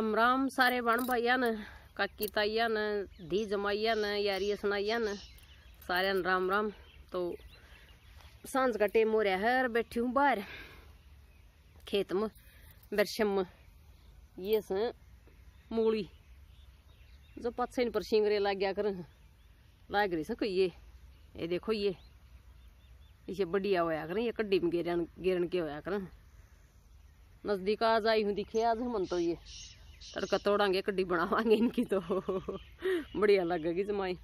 राम राम सारे बण भाइया ने काकी ताइया ने धी जमाइया ने यारी सुनाइया ने सारे ने राम राम तो सांझ का टेम हो रहा है और बैठी हूँ बाहर खेत में बरसम ये से मूली जो पत्सन पर शिंगरे लग गया कर लाग रही सको ये ये देखो ये इसे बढ़िया होया करें ये कड्डी में गेरन गेरन के होया कर नज़दीक आज आई हूँ दिखे आज हम तो ये तड़का तोड़ा कड्डी बनावे इनकी तो बढ़िया लगेगी जमाई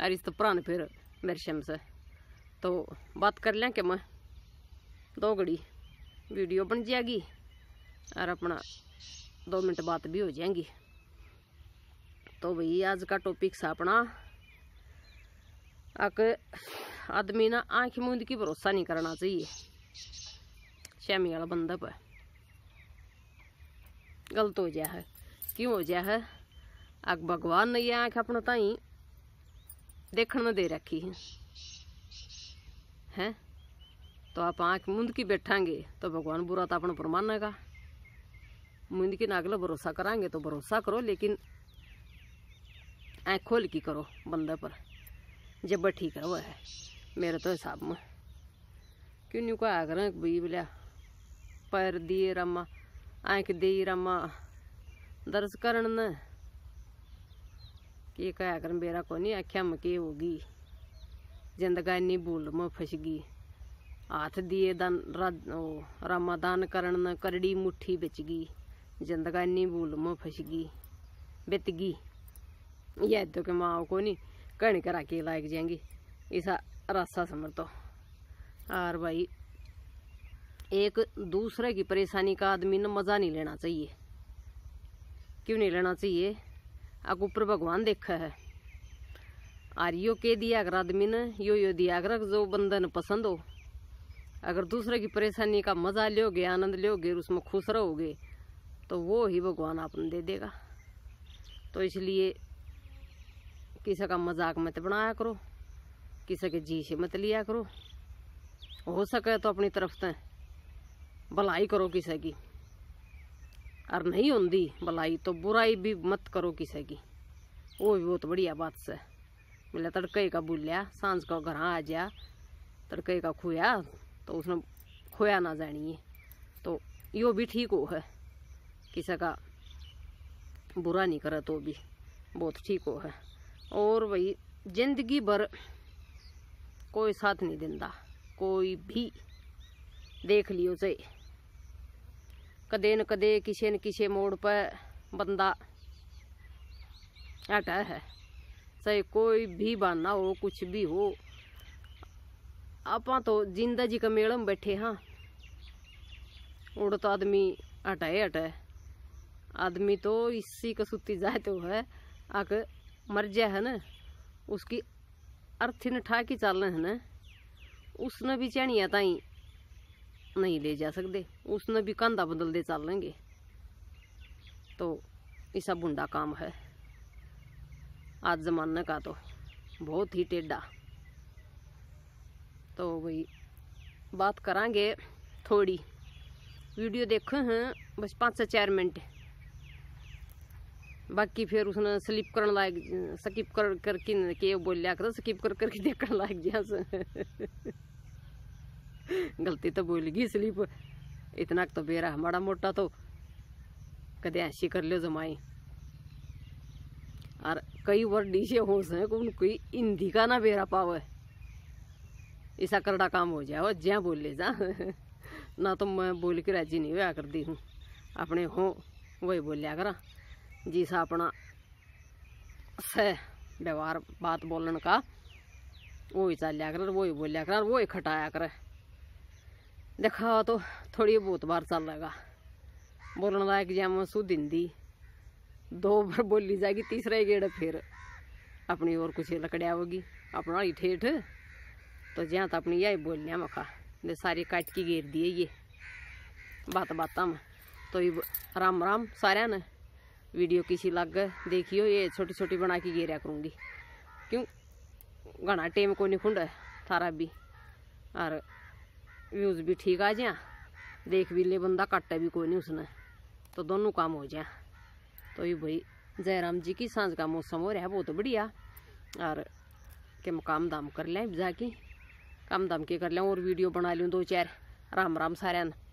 अरे तो पुरान फिर मेरे शम से तो बात कर लें कि मैं दो घड़ी वीडियो बन जाएगी और अपना दो मिनट बात भी हो जाएगी तो भाई आज का टॉपिक सा अपना अक आदमी ना आँख मूंद की भरोसा नहीं करना चाहिए शैमी वाला बंदा पर गलत हो गया है क्यों हो जा है अग भगवान ने यह आँख अपने ताई देखने में दे रखी है हैं तो आप आँख मुंद की बैठांगे तो भगवान बुरा तो अपना प्रमान मानेगा मूंद की नागलो भरोसा करांगे तो भरोसा करो लेकिन आँख खोल की करो बंदे पर जब ठीक है वो है मेरे तो हिसाब में क्यों नहीं कहा आग्रह बी बोलिया पैर दिए रामा आँख दे रामा दर्ज करण न की कया कर बेरा नहीं आख्या मके होगी जिंदगानी भूल में फसगी हाथ दिए दान रामा दान करण न करड़ी गई जिंदगा जिंदगानी भूल में फसगी बितगी यह तो के माँ को नहीं कण करा के लायक जाएंगी इस रास्ता समर तो और भाई एक दूसरे की परेशानी का आदमी ने मज़ा नहीं लेना चाहिए क्यों नहीं लेना चाहिए आप ऊपर भगवान देखा है यो के दिया अगर आदमी ने यो यो दिया अगर जो बंधन पसंद हो अगर दूसरे की परेशानी का मजा लोगे आनंद लोगे उसमें खुश रहोगे तो वो ही भगवान आपने दे देगा तो इसलिए किसी का मजाक मत बनाया करो किसी के जी से मत लिया करो हो सके तो अपनी तरफ से भलाई करो किसी की और नहीं होंगी भलाई तो बुराई भी मत करो किसी की वो भी बहुत बढ़िया बात से मिले तड़के का बोलिया सांझ का घर आ जा तड़के का खोया तो उसने खोया ना जानिए तो यो भी ठीक हो है किसी का बुरा नहीं करे तो भी बहुत ठीक हो है और भाई जिंदगी भर कोई साथ नहीं दिता कोई भी देख लियो चाहे कदे न कद किसी न किसी मोड़ पर बंदा हटा है चाहे कोई भी बहाना हो कुछ भी हो आप तो जिंदा जी का मेलम बैठे हाँ उड़ तो आदमी हटाए हटाए आदमी तो इसी कसूती जाए तो है आक मर जाए है ना उसकी अर्थिन ठा के चालना है ना उसने भी चैनिया ताई नहीं ले जा सकते उसने भी कंधा बदलते चल लेंगे तो ऐसा बुंडा काम है आज ज़माने का तो बहुत ही टेढ़ा तो भाई बात करांगे थोड़ी वीडियो देखे हैं बस पाँच से चार मिनट बाकी फिर उसने स्लिप कर लायक स्किप कर करके बोल लिया कर स्किप कर करके देखने लायक जहाँ गलती तो बोलगी स्लीप इतना तो बेरा माड़ा मोटा तो कदे ऐसी कर लो जमाई और कई बार डीजे हो हैं हिंदी का ना बेरा पाव ऐसा करड़ा काम हो जाए जै ज्या बोल ले जा ना तो मैं बोल के राजी नहीं हुआ करती हूँ अपने हो वही बोलिया करा जिसा अपना से व्यवहार बात बोलन का वो ही चाल लिया कर वो ही बोलिया करा कर वो ही खटाया करे ਦੇਖਾ ਤੋ तो थोड़ी बहुत बार चल ਲਗਾ बोलने ਦਾ ਐਗਜ਼ਾਮ ਸੂ ਦਿੰਦੀ दो बार बोली जाएगी ਤੀਸਰਾ गेड़ फिर अपनी और कुछ लकड़िया होगी अपना ही ठेठ तो जहाँ तो अपनी यही बोलने मखा दे सारी काट की घेर दिए ये बात बात में तो ये राम राम सारे ने वीडियो किसी लग देखियो ये छोटी छोटी बना के गेरिया करूँगी क्यों घना टेम को नहीं खुंड थारा भी और व्यूज़ भी ठीक आ जाए देख भी ले बंदा काटे भी कोई नहीं उसने तो दोनों काम हो जाए तो ये भाई जयराम जी की सांझ का मौसम हो रहा है बहुत तो बढ़िया और के काम दाम कर लें जाके काम दाम के कर लें और वीडियो बना लूँ दो चार राम राम सारे